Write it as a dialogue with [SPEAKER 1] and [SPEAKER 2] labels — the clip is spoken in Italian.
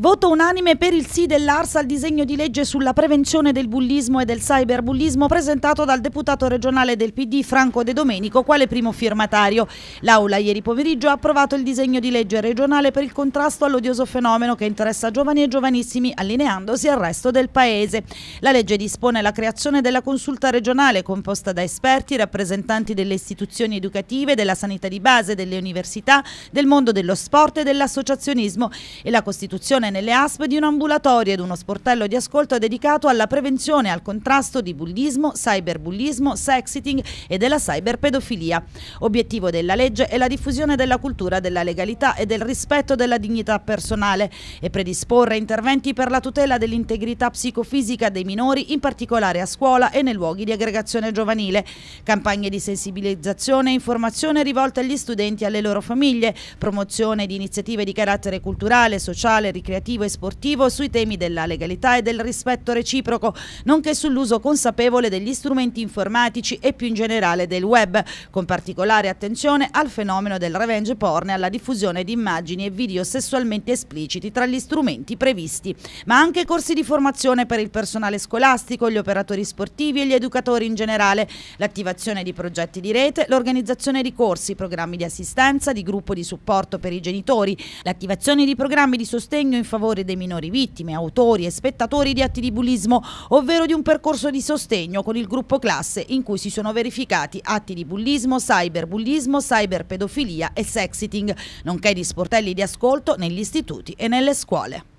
[SPEAKER 1] Voto unanime per il sì dell'Arsa al disegno di legge sulla prevenzione del bullismo e del cyberbullismo presentato dal deputato regionale del PD Franco De Domenico quale primo firmatario. L'Aula ieri pomeriggio ha approvato il disegno di legge regionale per il contrasto all'odioso fenomeno che interessa giovani e giovanissimi allineandosi al resto del Paese. La legge dispone la creazione della consulta regionale composta da esperti, rappresentanti delle istituzioni educative, della sanità di base, delle università, del mondo dello sport e dell'associazionismo e la Costituzione nelle ASP di un ambulatorio ed uno sportello di ascolto dedicato alla prevenzione e al contrasto di bullismo, cyberbullismo, sexting e della cyberpedofilia. Obiettivo della legge è la diffusione della cultura della legalità e del rispetto della dignità personale e predisporre interventi per la tutela dell'integrità psicofisica dei minori, in particolare a scuola e nei luoghi di aggregazione giovanile. Campagne di sensibilizzazione e informazione rivolte agli studenti e alle loro famiglie, promozione di iniziative di carattere culturale, sociale, ricreativo ricreativo e sportivo sui temi della legalità e del rispetto reciproco, nonché sull'uso consapevole degli strumenti informatici e più in generale del web, con particolare attenzione al fenomeno del revenge porn e alla diffusione di immagini e video sessualmente espliciti tra gli strumenti previsti, ma anche corsi di formazione per il personale scolastico, gli operatori sportivi e gli educatori in generale, l'attivazione di progetti di rete, l'organizzazione di corsi, programmi di assistenza, di gruppo di supporto per i genitori, l'attivazione di programmi di sostegno in favore dei minori vittime, autori e spettatori di atti di bullismo, ovvero di un percorso di sostegno con il gruppo classe in cui si sono verificati atti di bullismo, cyberbullismo, cyberpedofilia e sexting, nonché di sportelli di ascolto negli istituti e nelle scuole.